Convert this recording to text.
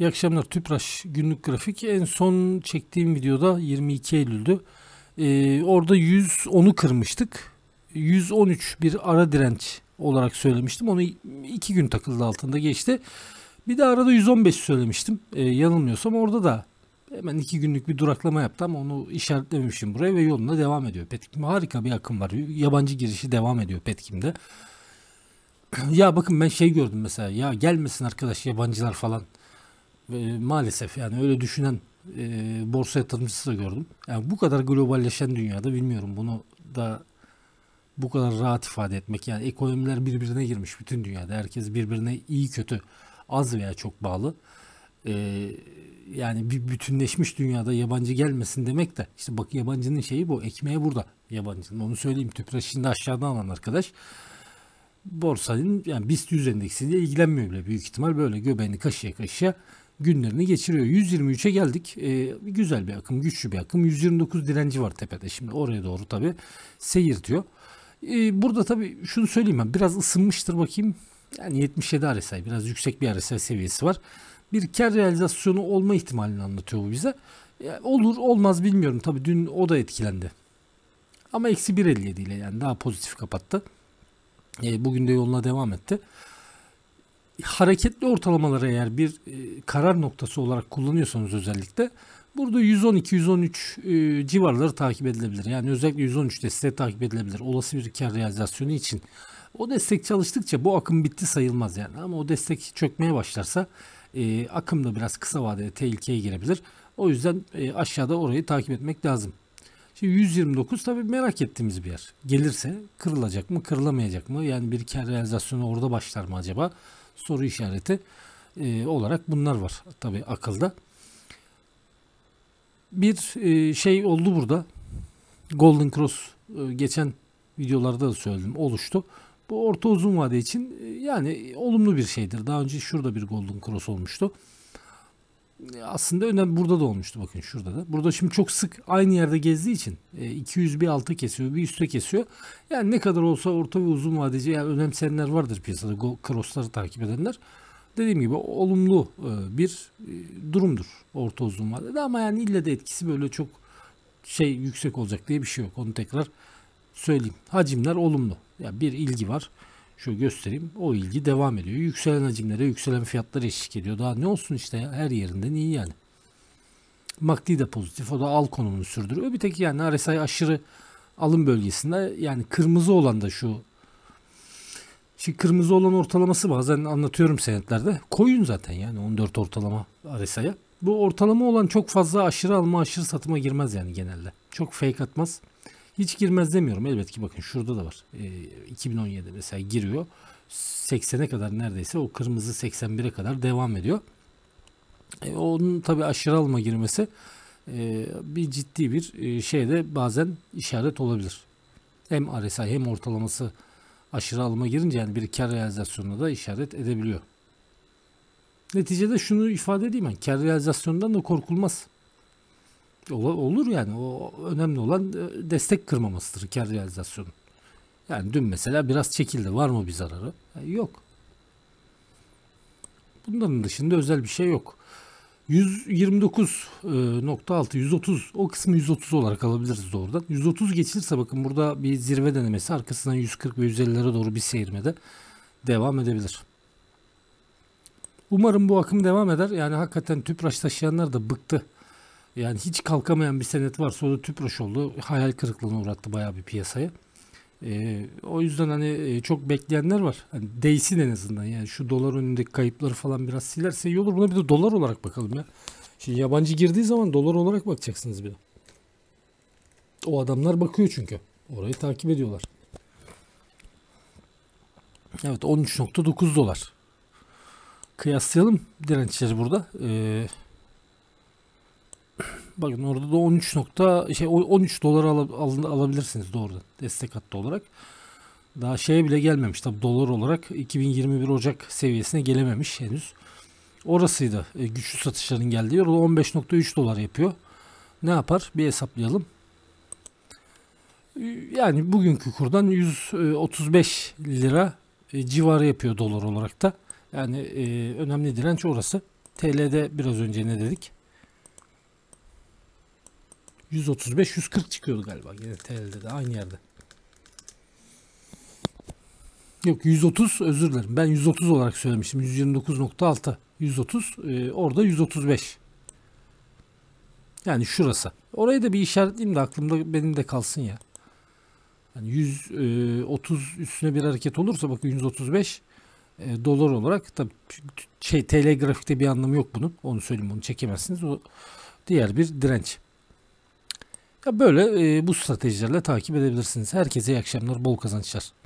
İyi akşamlar Tüpraş günlük grafik. En son çektiğim videoda 22 Eylül'dü. Ee, orada 110'u kırmıştık. 113 bir ara direnç olarak söylemiştim. Onu iki gün takıldı altında geçti. Bir de arada 115 söylemiştim. Ee, yanılmıyorsam orada da hemen iki günlük bir duraklama yaptı ama onu işaretlememişim buraya ve yoluna devam ediyor. Petkim harika bir akım var. Yabancı girişi devam ediyor Petkim'de. ya bakın ben şey gördüm mesela ya gelmesin arkadaş yabancılar falan e, maalesef yani öyle düşünen e, borsa yatırımcısı da gördüm. Yani bu kadar globalleşen dünyada bilmiyorum bunu da bu kadar rahat ifade etmek. Yani ekonomiler birbirine girmiş bütün dünyada. Herkes birbirine iyi kötü az veya çok bağlı. Ee, yani bir bütünleşmiş dünyada yabancı gelmesin demek de işte bak yabancının şeyi bu ekmeği burada yabancının onu söyleyeyim tüpraş şimdi aşağıdan alan arkadaş borsanın yani BIST 100 endeksiyle ilgilenmiyor bile büyük ihtimal böyle göbeğini kaşıya kaşıya günlerini geçiriyor. 123'e geldik. E, güzel bir akım, güçlü bir akım. 129 direnci var tepede. Şimdi oraya doğru tabi seyirtiyor. E, burada tabi şunu söyleyeyim ben. Biraz ısınmıştır bakayım. Yani 77 RSI biraz yüksek bir RSI seviyesi var. Bir kar realizasyonu olma ihtimalini anlatıyor bu bize. E, olur olmaz bilmiyorum. Tabi dün o da etkilendi. Ama eksi 1.57 ile yani daha pozitif kapattı. E, bugün de yoluna devam etti hareketli ortalamaları eğer bir e, karar noktası olarak kullanıyorsanız özellikle burada 112-113 e, civarları takip edilebilir. Yani özellikle 113 desteği takip edilebilir. Olası bir kar realizasyonu için. O destek çalıştıkça bu akım bitti sayılmaz yani. Ama o destek çökmeye başlarsa e, akım da biraz kısa vadede tehlikeye girebilir. O yüzden e, aşağıda orayı takip etmek lazım. Şimdi 129 tabi merak ettiğimiz bir yer. Gelirse kırılacak mı kırılamayacak mı? Yani bir kar realizasyonu orada başlar mı acaba? soru işareti e, olarak bunlar var tabi akılda. Bir e, şey oldu burada. Golden Cross e, geçen videolarda da söyledim oluştu. Bu orta uzun vade için e, yani olumlu bir şeydir. Daha önce şurada bir Golden Cross olmuştu. E, aslında önemli burada da olmuştu bakın şurada da. Burada şimdi çok sık aynı yerde gezdiği için 200 e, bir altı kesiyor bir üstte kesiyor. Yani ne kadar olsa orta ve uzun vadeci yani önemsenler vardır piyasada crossları takip edenler. Dediğim gibi olumlu e, bir durumdur orta uzun vadede ama yani ille de etkisi böyle çok şey yüksek olacak diye bir şey yok. Onu tekrar söyleyeyim. Hacimler olumlu. Ya yani bir ilgi var. Şöyle göstereyim. O ilgi devam ediyor. Yükselen hacimlere yükselen fiyatlar eşlik ediyor. Daha ne olsun işte ya, her yerinden iyi yani. Makdi de pozitif. O da al konumunu sürdürüyor. Bir tek yani RSI aşırı alım bölgesinde yani kırmızı olan da şu şu kırmızı olan ortalaması bazen anlatıyorum senetlerde. Koyun zaten yani 14 ortalama RSI'ye. Bu ortalama olan çok fazla aşırı alma aşırı satıma girmez yani genelde. Çok fake atmaz. Hiç girmez demiyorum. elbette ki bakın şurada da var. E, ee, 2017 mesela giriyor. 80'e kadar neredeyse o kırmızı 81'e kadar devam ediyor. E, onun tabi aşırı alma girmesi e, bir ciddi bir e, şeyde bazen işaret olabilir. Hem RSI hem ortalaması aşırı alıma girince yani bir kar realizasyonuna da işaret edebiliyor. Neticede şunu ifade edeyim ben. kar realizasyonundan da korkulmaz olur yani o önemli olan e, destek kırmamasıdır kar realizasyonu. Yani dün mesela biraz çekildi. Var mı bir zararı? Yani e, yok. Bunların dışında özel bir şey yok. 129.6 130 e, o kısmı 130 olarak alabiliriz doğrudan. 130 geçilirse bakın burada bir zirve denemesi arkasından 140 ve 150'lere doğru bir seyirmede devam edebilir. Umarım bu akım devam eder. Yani hakikaten tüpraş taşıyanlar da bıktı yani hiç kalkamayan bir senet var. Sonra tüproş oldu. Hayal kırıklığına uğrattı bayağı bir piyasaya. E, o yüzden hani e, çok bekleyenler var. Hani değsin en azından yani şu dolar önündeki kayıpları falan biraz silerse iyi olur. Buna bir de dolar olarak bakalım ya. Şimdi yabancı girdiği zaman dolar olarak bakacaksınız bir de. O adamlar bakıyor çünkü. Orayı takip ediyorlar. Evet 13.9 dolar. Kıyaslayalım dirençleri burada. Ee, Bakın orada da 13 nokta şey 13 dolar al, al, alabilirsiniz doğrudan destek hattı olarak. Daha şeye bile gelmemiş tabi dolar olarak 2021 Ocak seviyesine gelememiş henüz. Orasıydı e, güçlü satışların geldiği. Orada 15.3 dolar yapıyor. Ne yapar? Bir hesaplayalım. Yani bugünkü kurdan 135 e, lira e, civarı yapıyor dolar olarak da. Yani e, önemli direnç orası. TL'de biraz önce ne dedik? 135-140 çıkıyordu galiba. Yine TL'de de aynı yerde. Yok 130 özür dilerim. Ben 130 olarak söylemiştim. 129.6. 130 e, orada 135. Yani şurası. Orayı da bir işaretleyeyim de aklımda benim de kalsın ya. Yani 130 e, üstüne bir hareket olursa bakın 135 e, dolar olarak tabii şey TL grafikte bir anlamı yok bunun. Onu söyleyeyim bunu çekemezsiniz. O diğer bir direnç böyle e, bu stratejilerle takip edebilirsiniz. Herkese iyi akşamlar, bol kazançlar.